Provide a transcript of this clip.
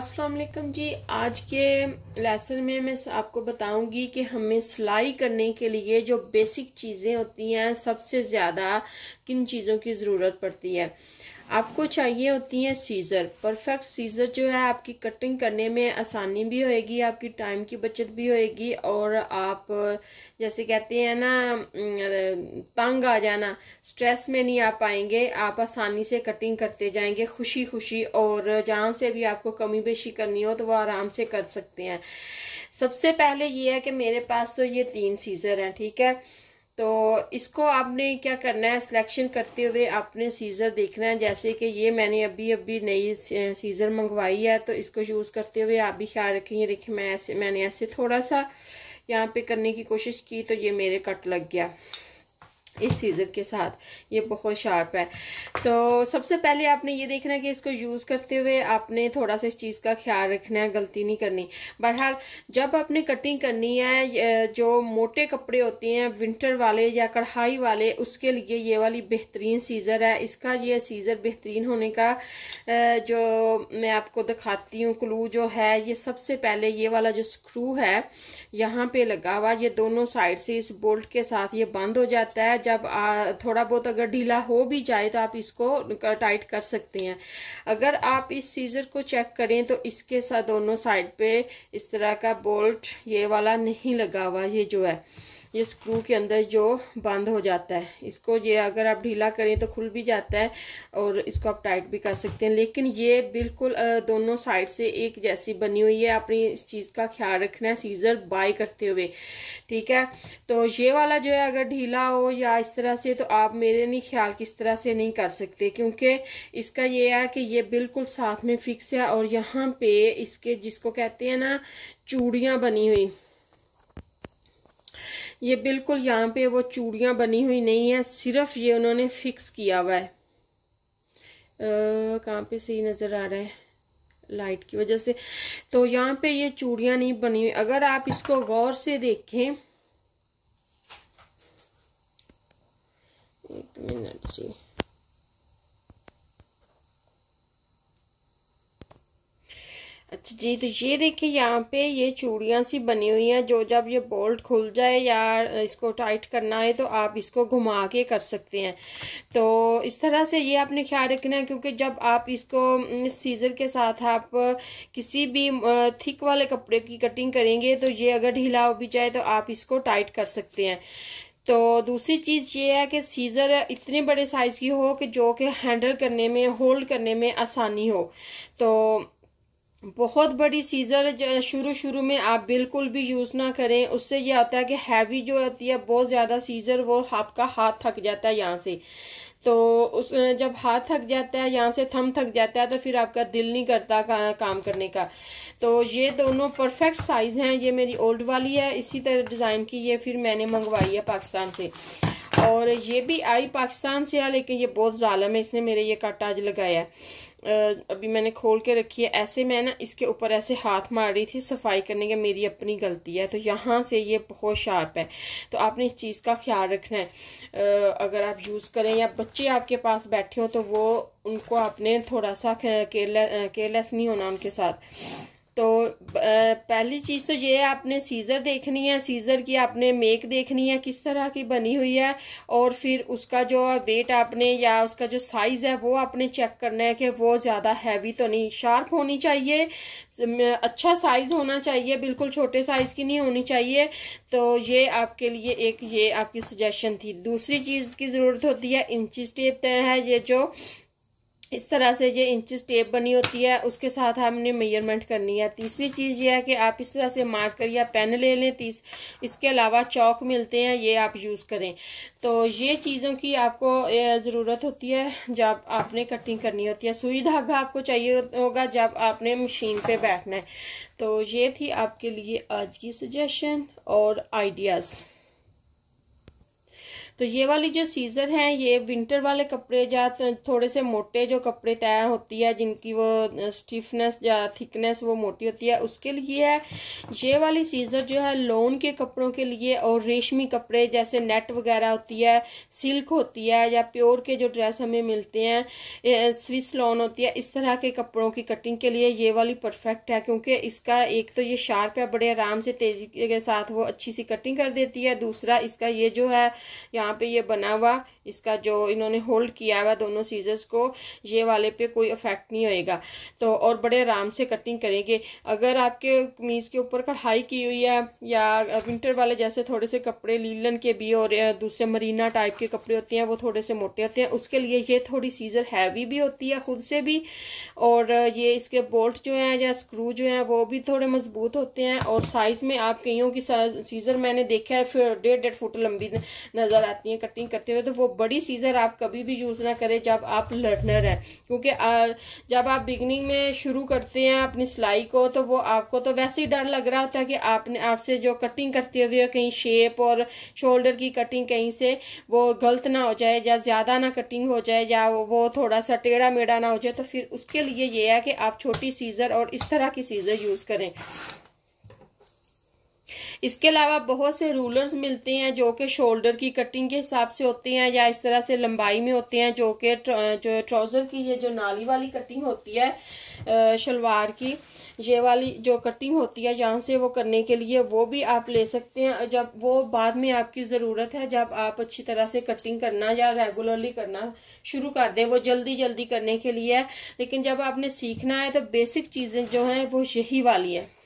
अस्सलाम वालेकुम जी आज के लेसन में मैं आपको बताऊंगी कि हमें सिलाई करने के लिए जो बेसिक चीज़ें होती हैं सबसे ज़्यादा किन चीज़ों की ज़रूरत पड़ती है आपको चाहिए होती है सीज़र परफेक्ट सीज़र जो है आपकी कटिंग करने में आसानी भी होएगी आपकी टाइम की बचत भी होएगी और आप जैसे कहते हैं ना तंग आ जाना स्ट्रेस में नहीं आ पाएंगे आप आसानी से कटिंग करते जाएंगे खुशी खुशी और जहाँ से भी आपको कमी बेशी करनी हो तो वो आराम से कर सकते हैं सबसे पहले ये है कि मेरे पास तो ये तीन सीज़र हैं ठीक है तो इसको आपने क्या करना है सिलेक्शन करते हुए आपने सीज़र देखना है जैसे कि ये मैंने अभी अभी नई सीज़र मंगवाई है तो इसको यूज़ करते हुए आप भी ख्याल रखें ये देखिए मैं ऐसे मैंने ऐसे थोड़ा सा यहाँ पे करने की कोशिश की तो ये मेरे कट लग गया इस सीज़र के साथ ये बहुत शार्प है तो सबसे पहले आपने ये देखना है कि इसको यूज़ करते हुए आपने थोड़ा सा इस चीज़ का ख्याल रखना है गलती नहीं करनी बहरहाल जब आपने कटिंग करनी है जो मोटे कपड़े होते हैं विंटर वाले या कढ़ाई वाले उसके लिए ये वाली बेहतरीन सीज़र है इसका ये सीज़र बेहतरीन होने का जो मैं आपको दिखाती हूँ क्लू जो है ये सबसे पहले ये वाला जो स्क्रू है यहाँ पे लगा हुआ ये दोनों साइड से इस बोल्ट के साथ ये बंद हो जाता है जब आ, थोड़ा बहुत अगर ढीला हो भी जाए तो आप इसको टाइट कर सकते हैं अगर आप इस सीज़र को चेक करें तो इसके साथ दोनों साइड पे इस तरह का बोल्ट ये वाला नहीं लगा हुआ ये जो है ये स्क्रू के अंदर जो बंद हो जाता है इसको ये अगर आप ढीला करें तो खुल भी जाता है और इसको आप टाइट भी कर सकते हैं लेकिन ये बिल्कुल दोनों साइड से एक जैसी बनी हुई है अपनी इस चीज़ का ख्याल रखना है सीज़र बाय करते हुए ठीक है तो ये वाला जो है अगर ढीला हो या इस तरह से तो आप मेरे नहीं ख्याल किस तरह से नहीं कर सकते क्योंकि इसका ये है कि ये बिल्कुल साथ में फिक्स है और यहाँ पे इसके जिसको कहते हैं ना चूड़ियाँ बनी हुई ये बिल्कुल यहाँ पे वो चूड़ियाँ बनी हुई नहीं है सिर्फ ये उन्होंने फिक्स किया हुआ है कहाँ पे सही नज़र आ रहा है लाइट की वजह से तो यहाँ पे ये चूड़ियाँ नहीं बनी हुई अगर आप इसको गौर से देखें एक मिनट जी अच्छा जी तो ये देखिए यहाँ पे ये चूड़ियाँ सी बनी हुई हैं जो जब ये बोल्ट खुल जाए या इसको टाइट करना है तो आप इसको घुमा के कर सकते हैं तो इस तरह से ये आपने ख्याल रखना है क्योंकि जब आप इसको सीज़र के साथ आप किसी भी थिक वाले कपड़े की कटिंग करेंगे तो ये अगर ढीला हो भी जाए तो आप इसको टाइट कर सकते हैं तो दूसरी चीज़ ये है कि सीज़र इतने बड़े साइज़ की हो कि जो कि हैंडल करने में होल्ड करने में आसानी हो तो बहुत बड़ी सीज़र शुरू शुरू में आप बिल्कुल भी यूज़ ना करें उससे यह होता है कि हैवी जो होती है बहुत ज़्यादा सीज़र वो आपका हाथ थक जाता है यहाँ से तो उस जब हाथ थक जाता है यहाँ से थम थक जाता है तो फिर आपका दिल नहीं करता का, काम करने का तो ये दोनों परफेक्ट साइज़ हैं ये मेरी ओल्ड वाली है इसी तरह डिज़ाइन की ये फिर मैंने मंगवाई है पाकिस्तान से और ये भी आई पाकिस्तान से है लेकिन ये बहुत ज़ालम है इसने मेरे ये कट आज लगाया है अभी मैंने खोल के रखी है ऐसे मैं ना इसके ऊपर ऐसे हाथ मार रही थी सफाई करने की मेरी अपनी गलती है तो यहाँ से ये बहुत शार्प है तो आपने इस चीज़ का ख्याल रखना है अगर आप यूज़ करें या बच्चे आपके पास बैठे हों तो वो उनको आपने थोड़ा सा केयरलेस नहीं होना उनके साथ तो पहली चीज़ तो ये है आपने सीज़र देखनी है सीज़र की आपने मेक देखनी है किस तरह की बनी हुई है और फिर उसका जो वेट आपने या उसका जो साइज़ है वो आपने चेक करना है कि वो ज़्यादा हैवी तो नहीं शार्प होनी चाहिए अच्छा साइज़ होना चाहिए बिल्कुल छोटे साइज़ की नहीं होनी चाहिए तो ये आपके लिए एक ये आपकी सजेशन थी दूसरी चीज़ की ज़रूरत होती है इंची टेप है ये जो इस तरह से ये इंचज टेप बनी होती है उसके साथ हमने मेजरमेंट करनी है तीसरी चीज़ ये है कि आप इस तरह से मार्कर या पेन ले लें तीस इसके अलावा चौक मिलते हैं ये आप यूज़ करें तो ये चीज़ों की आपको ज़रूरत होती है जब आपने कटिंग करनी होती है सुई धागा आपको चाहिए होगा जब आपने मशीन पे बैठना है तो ये थी आपके लिए आज की सजेशन और आइडियाज़ तो ये वाली जो सीज़र है ये विंटर वाले कपड़े या थोड़े से मोटे जो कपड़े तय होती है जिनकी वो स्टिफनेस या थिकनेस वो मोटी होती है उसके लिए है ये वाली सीज़र जो है लोन के कपड़ों के लिए और रेशमी कपड़े जैसे नेट वगैरह होती है सिल्क होती है या प्योर के जो ड्रेस हमें मिलते हैं स्विस लोन होती है इस तरह के कपड़ों की कटिंग के लिए ये वाली परफेक्ट है क्योंकि इसका एक तो ये शार्प है बड़े आराम से तेज़ी के साथ वो अच्छी सी कटिंग कर देती है दूसरा इसका ये जो है यहाँ यहाँ पे ये बना हुआ इसका जो इन्होंने होल्ड किया हुआ दोनों सीजर्स को ये वाले पे कोई इफेक्ट नहीं होएगा तो और बड़े आराम से कटिंग करेंगे अगर आपके कमीज के ऊपर कढ़ाई की हुई है या विंटर वाले जैसे थोड़े से कपड़े लीलन के भी और दूसरे मरीना टाइप के कपड़े होते हैं वो थोड़े से मोटे होते हैं उसके लिए ये थोड़ी सीजर हैवी भी होती है खुद से भी और ये इसके बोल्ट जो हैं या स्क्रू जो हैं वो भी थोड़े मजबूत होते हैं और साइज़ में आप कईयों की सीजर मैंने देखा है फिर डेढ़ डेढ़ फुट लंबी नज़र आती जाती हैं कटिंग करते हुए तो वो बड़ी सीज़र आप कभी भी यूज़ ना करें जब आप लर्नर हैं क्योंकि जब आप बिगनिंग में शुरू करते हैं अपनी सिलाई को तो वो आपको तो वैसे ही डर लग रहा होता है कि आपने आपसे जो कटिंग करते हुए कहीं शेप और शोल्डर की कटिंग कहीं से वो गलत ना हो जाए या ज़्यादा ना कटिंग हो जाए या वो थोड़ा सा टेढ़ा मेढ़ा ना हो जाए तो फिर उसके लिए ये है कि आप छोटी सीज़र और इस तरह की सीज़र यूज़ करें इसके अलावा बहुत से रूलर्स मिलते हैं जो कि शोल्डर की कटिंग के हिसाब से होते हैं या इस तरह से लंबाई में होते हैं जो कि जो ट्राउज़र की ये जो नाली वाली कटिंग होती है शलवार की ये वाली जो कटिंग होती है यहाँ से वो करने के लिए वो भी आप ले सकते हैं जब वो बाद में आपकी ज़रूरत है जब आप अच्छी तरह से कटिंग करना या रेगुलरली करना शुरू कर दें वो जल्दी जल्दी करने के लिए है लेकिन जब आपने सीखना है तो बेसिक चीज़ें जो हैं वो यही वाली है